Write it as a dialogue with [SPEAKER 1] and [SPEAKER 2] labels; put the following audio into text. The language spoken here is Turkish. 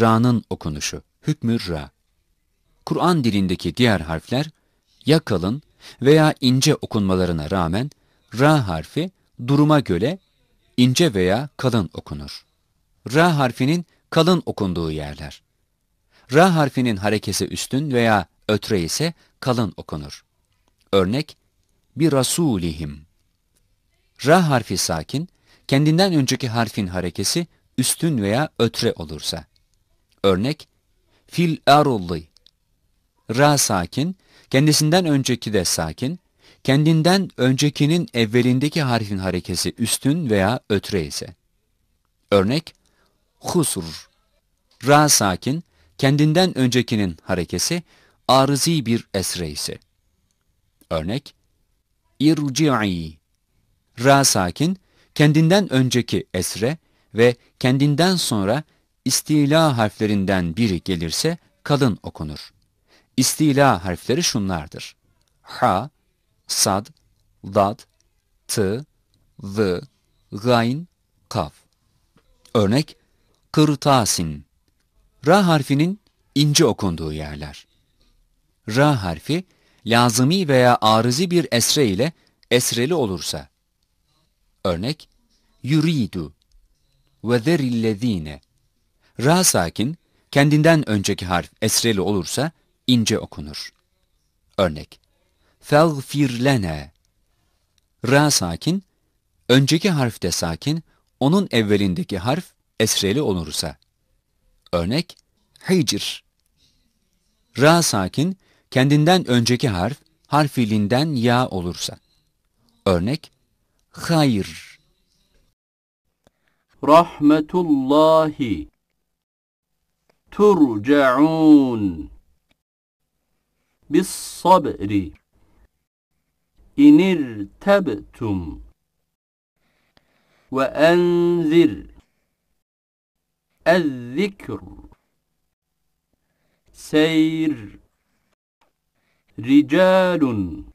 [SPEAKER 1] Ra'nın okunuşu, hükmü Ra. Kur'an dilindeki diğer harfler ya kalın veya ince okunmalarına rağmen Ra harfi duruma göre ince veya kalın okunur. Ra harfinin kalın okunduğu yerler. Ra harfinin harekesi üstün veya ötre ise kalın okunur. Örnek, bir rasulihim. Ra harfi sakin, kendinden önceki harfin harekesi üstün veya ötre olursa. Örnek fil arulli. Ra sakin, kendisinden önceki de sakin, kendinden öncekinin evvelindeki harfin harekesi üstün veya ötre ise. Örnek husur. Ra sakin, kendinden öncekinin harekesi arızi bir esre ise. Örnek irci'i. Ra sakin, kendinden önceki esre ve kendinden sonra istila harflerinden biri gelirse kalın okunur. İstila harfleri şunlardır. Ha, sad, dad, tı, zı, gayn, kaf. Örnek, kırtasin. Ra harfinin ince okunduğu yerler. Ra harfi, lazımi veya arızi bir esre ile esreli olursa. Örnek, yuridu ve zerillezine Ra sakin, kendinden önceki harf esreli olursa ince okunur. Örnek Felgfirlene Ra sakin, önceki harfte sakin, onun evvelindeki harf esreli olursa. Örnek Hicr Ra sakin, kendinden önceki harf harfilinden ya olursa. Örnek Hayır
[SPEAKER 2] Rahmetullahi ترجعون بالصبر إن ارتبتم وأنذر الذكر سير رجال